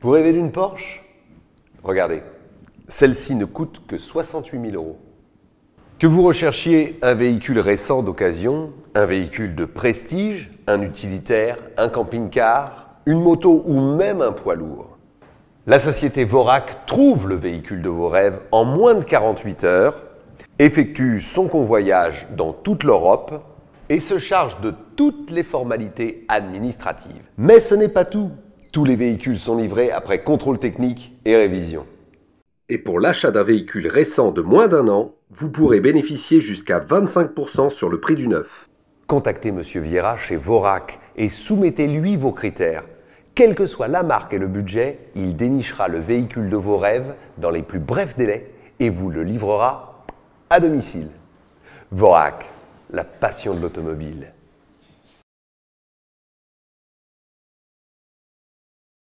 Vous rêvez d'une Porsche Regardez, celle-ci ne coûte que 68 000 euros. Que vous recherchiez un véhicule récent d'occasion, un véhicule de prestige, un utilitaire, un camping-car, une moto ou même un poids lourd, la société Vorac trouve le véhicule de vos rêves en moins de 48 heures, effectue son convoyage dans toute l'Europe et se charge de toutes les formalités administratives. Mais ce n'est pas tout. Tous les véhicules sont livrés après contrôle technique et révision. Et pour l'achat d'un véhicule récent de moins d'un an, vous pourrez bénéficier jusqu'à 25% sur le prix du neuf. Contactez M. Viera chez Vorac et soumettez-lui vos critères. Quelle que soit la marque et le budget, il dénichera le véhicule de vos rêves dans les plus brefs délais et vous le livrera à domicile. Vorac, la passion de l'automobile.